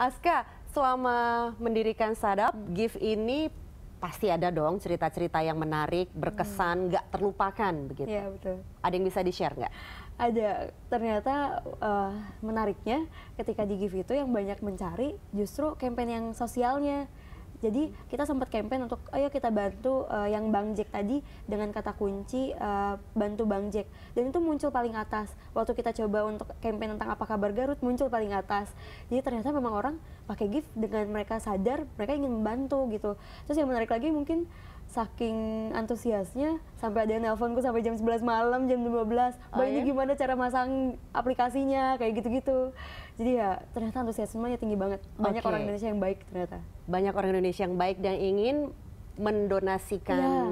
Aska, selama mendirikan sadap Give ini pasti ada dong cerita-cerita yang menarik, hmm. berkesan, nggak hmm. terlupakan begitu. Iya betul. Ada yang bisa di share nggak? Ada. Ternyata uh, menariknya ketika di Give itu yang banyak mencari justru kampanye yang sosialnya jadi kita sempat campaign untuk ayo kita bantu uh, yang Bang Jack tadi dengan kata kunci uh, bantu Bang Jack. Dan itu muncul paling atas. Waktu kita coba untuk campaign tentang apa kabar Garut muncul paling atas. Jadi ternyata memang orang pakai gift dengan mereka sadar mereka ingin membantu gitu. Terus yang menarik lagi mungkin saking antusiasnya sampai ada yang nelponku sampai jam 11 malam jam 12 belas oh, ini iya? gimana cara masang aplikasinya kayak gitu-gitu jadi ya ternyata antusiasmenya tinggi banget banyak okay. orang Indonesia yang baik ternyata banyak orang Indonesia yang baik dan ingin mendonasikan ya.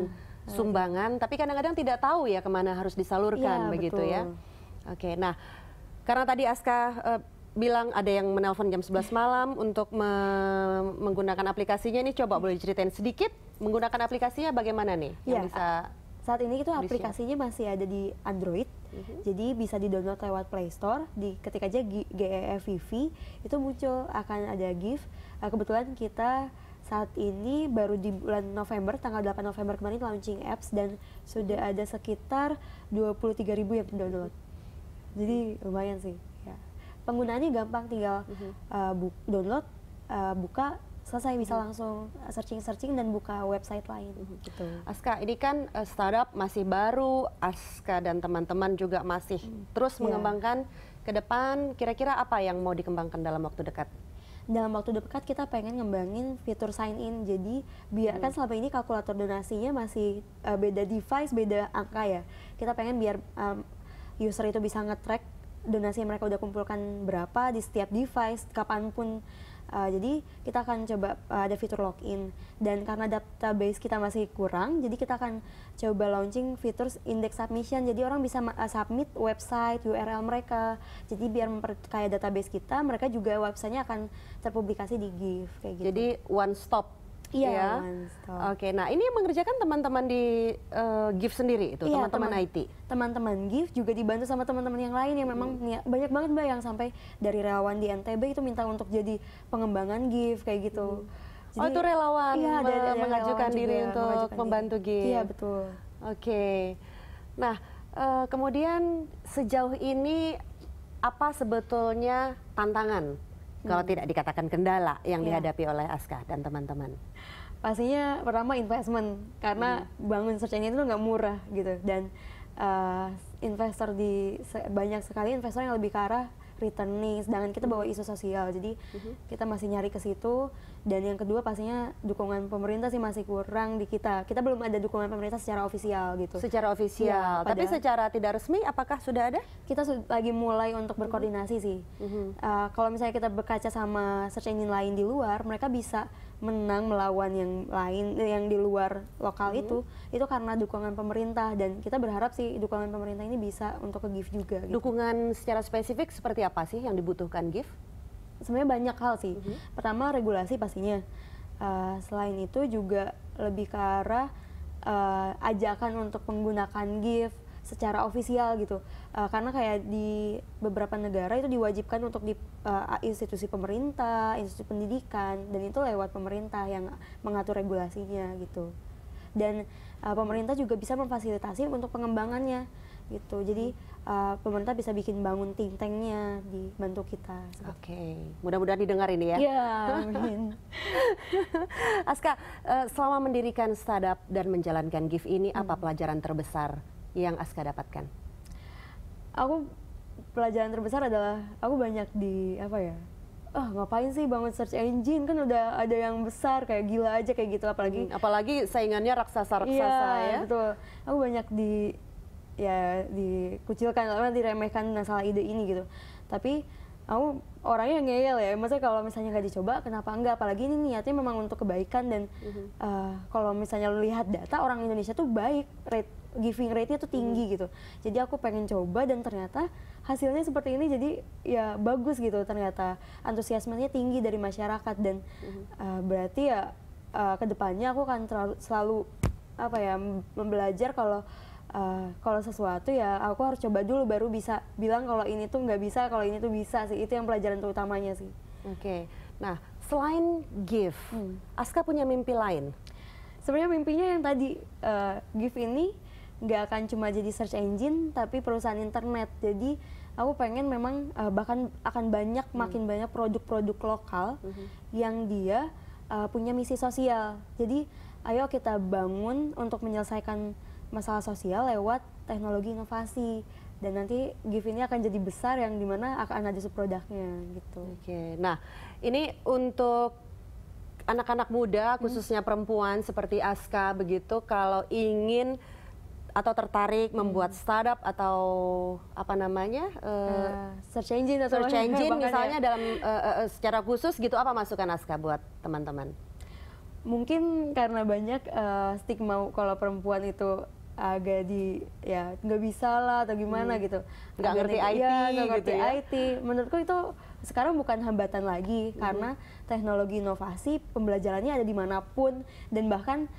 sumbangan tapi kadang-kadang tidak tahu ya kemana harus disalurkan iya, ya, begitu betul. ya oke okay, nah karena tadi Aska uh, bilang ada yang menelpon jam 11 malam untuk me menggunakan aplikasinya ini coba boleh ceritain sedikit menggunakan aplikasinya bagaimana nih Ya. yang iya, bisa saat ini itu aplikasinya masih ada di Android hmm Jadi bisa didownload lewat Play Store. Di ketika aja GEFVV itu muncul akan ada gift. Uh, kebetulan kita saat ini baru di bulan November tanggal 8 November kemarin launching apps dan sudah mm-hmm. ada sekitar ribu yang download. Jadi lumayan sih ya. Penggunaannya gampang tinggal uh, bu- download, uh, buka selesai bisa hmm. langsung eh, searching-searching dan buka website lain hmm, gitu. Aska ini kan uh, startup masih baru, Aska dan teman-teman juga masih hmm. terus yeah. mengembangkan ke depan kira-kira apa yang mau dikembangkan dalam waktu dekat? dalam waktu dekat kita pengen ngembangin fitur sign in jadi biar hmm. kan selama ini kalkulator donasinya masih uh, beda device beda angka ya kita pengen biar um, user itu bisa nge-track donasi yang mereka udah kumpulkan berapa di setiap device kapanpun uh, jadi kita akan coba uh, ada fitur login dan karena database kita masih kurang jadi kita akan coba launching fitur index submission jadi orang bisa uh, submit website URL mereka jadi biar memperkaya database kita mereka juga websitenya akan terpublikasi di GIF kayak gitu jadi one stop Iya. Yeah, iya, Oke, okay, nah ini yang mengerjakan teman-teman di uh, eh, GIF sendiri itu, iya, teman-teman IT. Teman-teman GIF juga dibantu sama teman-teman yang lain yang memang mm. banyak banget Mbak yang sampai dari relawan di NTB itu minta untuk jadi pengembangan GIF kayak gitu. Mm. Jadi, oh, itu relawan iya, ada, ada, mengajukan relawan diri untuk mengajukan membantu GIF. Iya, betul. Oke. Okay. Nah, uh, kemudian sejauh ini apa sebetulnya tantangan kalau hmm. tidak dikatakan kendala yang yeah. dihadapi oleh Aska dan teman-teman? Pastinya pertama investment karena hmm. bangun search engine itu nggak murah gitu dan uh, investor di banyak sekali investor yang lebih ke arah returning sedangkan kita bawa hmm. isu sosial jadi mm-hmm. kita masih nyari ke situ dan yang kedua pastinya dukungan pemerintah sih masih kurang di kita kita belum ada dukungan pemerintah secara ofisial gitu secara iya, ofisial ya, tapi secara tidak resmi apakah sudah ada kita su- lagi mulai untuk hmm. berkoordinasi mm-hmm. sih mm-hmm. Uh, kalau misalnya kita berkaca sama search engine lain di luar mereka bisa menang melawan yang lain yang di luar lokal hmm. itu itu karena dukungan pemerintah dan kita berharap sih dukungan pemerintah ini bisa untuk ke gift juga gitu. dukungan secara spesifik seperti apa apa sih yang dibutuhkan GIF? Sebenarnya banyak hal sih. Mm -hmm. Pertama regulasi pastinya. Uh, selain itu juga lebih ke arah uh, ajakan untuk menggunakan GIF secara ofisial gitu. Uh, karena kayak di beberapa negara itu diwajibkan untuk di uh, institusi pemerintah, institusi pendidikan dan itu lewat pemerintah yang mengatur regulasinya gitu. Dan uh, pemerintah juga bisa memfasilitasi untuk pengembangannya gitu. Jadi uh, pemerintah bisa bikin bangun think tanknya dibantu kita. Oke, okay. mudah-mudahan didengar ini ya. Iya, amin. Aska, uh, selama mendirikan startup dan menjalankan GIF ini, hmm. apa pelajaran terbesar yang Aska dapatkan? Aku pelajaran terbesar adalah aku banyak di apa ya? ah oh, ngapain sih bangun search engine kan udah ada yang besar kayak gila aja kayak gitu apalagi hmm, apalagi saingannya raksasa raksasa ya, ya betul aku banyak di ya dikucilkan atau diremehkan masalah ide ini gitu tapi aku orangnya ngeyel ya maksudnya kalau misalnya gak dicoba kenapa enggak apalagi ini niatnya memang untuk kebaikan dan mm -hmm. uh, kalau misalnya lu lihat data orang Indonesia tuh baik rate giving rate-nya tuh tinggi mhm. gitu jadi aku pengen coba dan ternyata hasilnya seperti ini jadi ya bagus gitu ternyata antusiasmenya tinggi dari masyarakat dan -hmm. uh, berarti ya uh, eh, kedepannya aku akan selalu apa ya membelajar kalau uh, kalau sesuatu ya aku harus coba dulu baru bisa bilang kalau ini tuh nggak bisa kalau ini tuh bisa sih itu yang pelajaran terutamanya sih oke okay. nah selain give hmm. Aska punya mimpi lain sebenarnya mimpinya yang tadi uh, eh, give ini nggak akan cuma jadi search engine tapi perusahaan internet jadi aku pengen memang uh, bahkan akan banyak hmm. makin banyak produk-produk lokal hmm. yang dia uh, punya misi sosial. Jadi ayo kita bangun untuk menyelesaikan masalah sosial lewat teknologi inovasi dan nanti gift ini akan jadi besar yang dimana akan ada produknya gitu. Oke, nah ini untuk anak-anak muda hmm. khususnya perempuan seperti Aska begitu kalau ingin atau tertarik hmm. membuat startup atau apa namanya uh, search engine atau search ya? engine misalnya ya. dalam uh, uh, secara khusus gitu apa masukan Aska buat teman-teman? Mungkin karena banyak uh, stigma kalau perempuan itu agak di ya nggak bisa lah atau gimana hmm. gitu nggak ngerti IT ya, nggak ngerti gitu ya? IT menurutku itu sekarang bukan hambatan lagi hmm. karena teknologi inovasi pembelajarannya ada dimanapun dan bahkan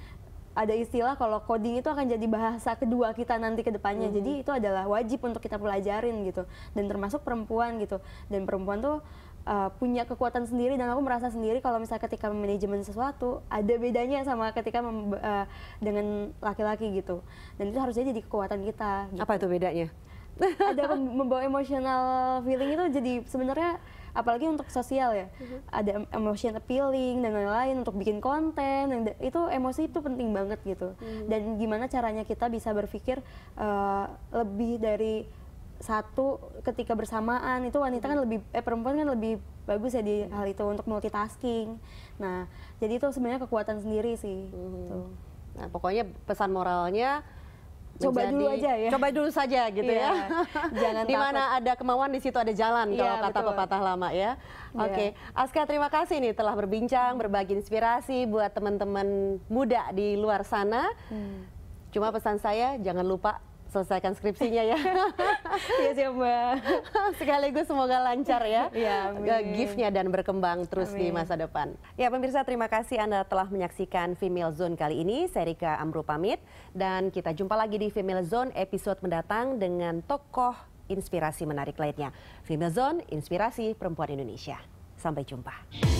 ada istilah kalau coding itu akan jadi bahasa kedua kita nanti ke depannya. -hmm. Jadi itu adalah wajib untuk kita pelajarin gitu. Dan termasuk perempuan gitu. Dan perempuan tuh uh, punya kekuatan sendiri dan aku merasa sendiri kalau misalnya ketika manajemen sesuatu ada bedanya sama ketika uh, dengan laki-laki gitu dan itu harusnya jadi kekuatan kita gitu. apa itu bedanya ada membawa emosional feeling itu jadi sebenarnya apalagi untuk sosial ya uh-huh. ada emotion appealing dan lain-lain untuk bikin konten dan itu emosi itu penting banget gitu uh-huh. dan gimana caranya kita bisa berpikir uh, lebih dari satu ketika bersamaan itu wanita kan hmm. lebih eh perempuan kan lebih bagus ya di hal itu untuk multitasking. Nah, jadi itu sebenarnya kekuatan sendiri sih. Hmm. Gitu. Nah, pokoknya pesan moralnya coba menjadi, dulu aja ya. Coba dulu saja gitu yeah. ya. Jangan di mana ada kemauan di situ ada jalan yeah, kalau kata betul. pepatah lama ya. Yeah. Oke, okay. Aska terima kasih nih telah berbincang, hmm. berbagi inspirasi buat teman-teman muda di luar sana. Hmm. Cuma pesan saya jangan lupa selesaikan skripsinya ya. Iya sih Mbak. Sekaligus semoga lancar ya. Iya. Eh, giftnya dan berkembang terus amin. di masa depan. Ya pemirsa terima kasih Anda telah menyaksikan Female Zone kali ini. Saya Rika Amru pamit dan kita jumpa lagi di Female Zone episode mendatang dengan tokoh inspirasi menarik lainnya. Female Zone, inspirasi perempuan Indonesia. Sampai jumpa.